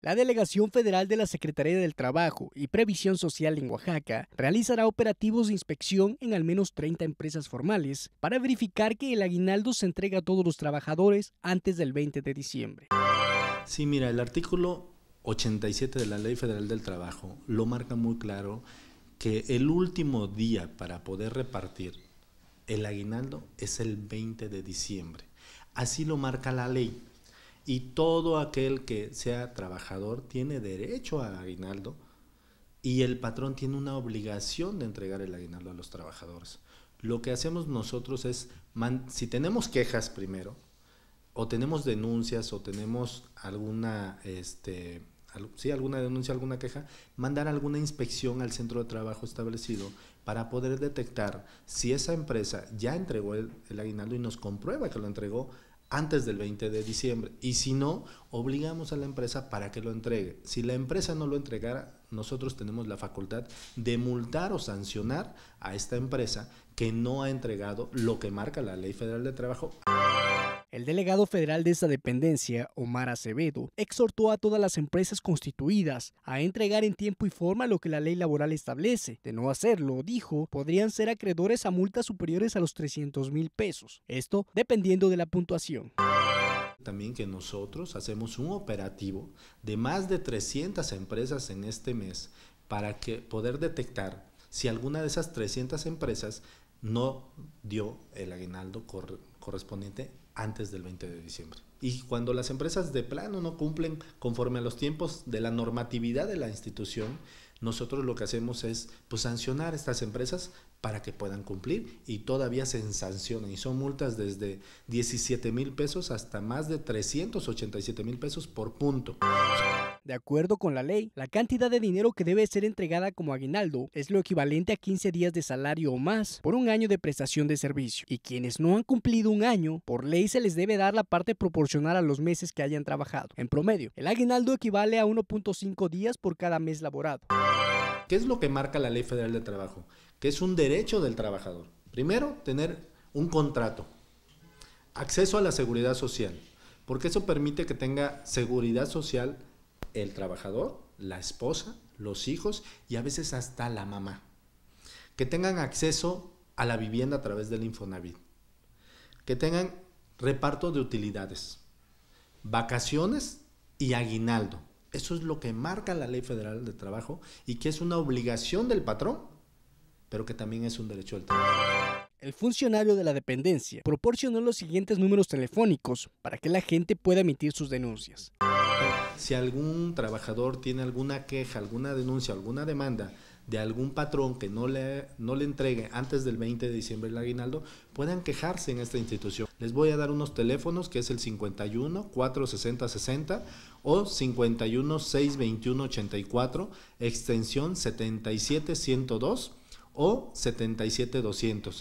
La Delegación Federal de la Secretaría del Trabajo y Previsión Social en Oaxaca realizará operativos de inspección en al menos 30 empresas formales para verificar que el aguinaldo se entrega a todos los trabajadores antes del 20 de diciembre. Sí, mira, el artículo 87 de la Ley Federal del Trabajo lo marca muy claro que el último día para poder repartir el aguinaldo es el 20 de diciembre. Así lo marca la ley y todo aquel que sea trabajador tiene derecho a aguinaldo y el patrón tiene una obligación de entregar el aguinaldo a los trabajadores. Lo que hacemos nosotros es, si tenemos quejas primero, o tenemos denuncias, o tenemos alguna, este, alguna denuncia, alguna queja, mandar alguna inspección al centro de trabajo establecido para poder detectar si esa empresa ya entregó el aguinaldo y nos comprueba que lo entregó antes del 20 de diciembre. Y si no, obligamos a la empresa para que lo entregue. Si la empresa no lo entregara, nosotros tenemos la facultad de multar o sancionar a esta empresa que no ha entregado lo que marca la Ley Federal de Trabajo. El delegado federal de esa dependencia, Omar Acevedo, exhortó a todas las empresas constituidas a entregar en tiempo y forma lo que la ley laboral establece. De no hacerlo, dijo, podrían ser acreedores a multas superiores a los 300 mil pesos, esto dependiendo de la puntuación también que nosotros hacemos un operativo de más de 300 empresas en este mes para que poder detectar si alguna de esas 300 empresas no dio el aguinaldo correspondiente antes del 20 de diciembre. Y cuando las empresas de plano no cumplen conforme a los tiempos de la normatividad de la institución, nosotros lo que hacemos es pues, sancionar a estas empresas para que puedan cumplir y todavía se sancionan. Y son multas desde 17 mil pesos hasta más de 387 mil pesos por punto. De acuerdo con la ley, la cantidad de dinero que debe ser entregada como aguinaldo es lo equivalente a 15 días de salario o más por un año de prestación de servicio. Y quienes no han cumplido un año, por ley se les debe dar la parte proporcional a los meses que hayan trabajado. En promedio, el aguinaldo equivale a 1.5 días por cada mes laborado. ¿Qué es lo que marca la Ley Federal de Trabajo? Que es un derecho del trabajador. Primero, tener un contrato, acceso a la seguridad social, porque eso permite que tenga seguridad social el trabajador, la esposa, los hijos y a veces hasta la mamá. Que tengan acceso a la vivienda a través del Infonavit. Que tengan reparto de utilidades, vacaciones y aguinaldo. Eso es lo que marca la Ley Federal de Trabajo y que es una obligación del patrón, pero que también es un derecho del trabajador. El funcionario de la dependencia proporcionó los siguientes números telefónicos para que la gente pueda emitir sus denuncias. Si algún trabajador tiene alguna queja, alguna denuncia, alguna demanda de algún patrón que no le, no le entregue antes del 20 de diciembre el aguinaldo, puedan quejarse en esta institución. Les voy a dar unos teléfonos que es el 51 460 60 o 51 621 84 extensión 77 o 77 200.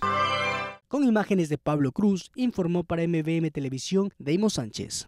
Con imágenes de Pablo Cruz, informó para MBM Televisión Deimo Sánchez.